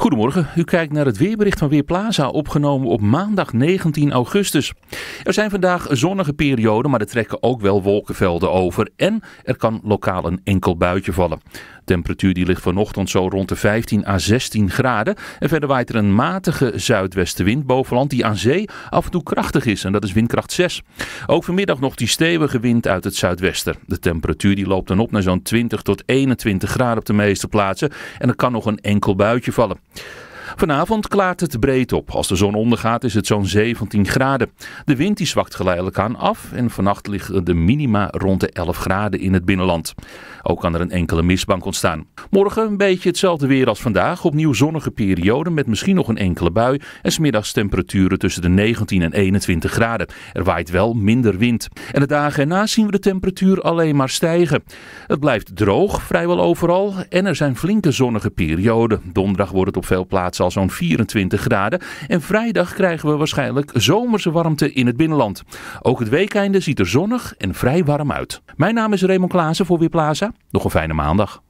Goedemorgen, u kijkt naar het weerbericht van Weerplaza, opgenomen op maandag 19 augustus. Er zijn vandaag zonnige perioden, maar er trekken ook wel wolkenvelden over en er kan lokaal een enkel buitje vallen temperatuur die ligt vanochtend zo rond de 15 à 16 graden. En verder waait er een matige zuidwestenwind bovenland die aan zee af en toe krachtig is. En dat is windkracht 6. Ook vanmiddag nog die stevige wind uit het zuidwesten. De temperatuur die loopt dan op naar zo'n 20 tot 21 graden op de meeste plaatsen. En er kan nog een enkel buitje vallen. Vanavond klaart het breed op. Als de zon ondergaat is het zo'n 17 graden. De wind die zwakt geleidelijk aan af en vannacht liggen de minima rond de 11 graden in het binnenland. Ook kan er een enkele mistbank ontstaan. Morgen een beetje hetzelfde weer als vandaag. Opnieuw zonnige perioden met misschien nog een enkele bui. En smiddags temperaturen tussen de 19 en 21 graden. Er waait wel minder wind. En de dagen erna zien we de temperatuur alleen maar stijgen. Het blijft droog, vrijwel overal. En er zijn flinke zonnige perioden. Donderdag wordt het op veel plaatsen al zo'n 24 graden. En vrijdag krijgen we waarschijnlijk zomerse warmte in het binnenland. Ook het weekende ziet er zonnig en vrij warm uit. Mijn naam is Raymond Klaassen voor Weerplaza. Nog een fijne maandag.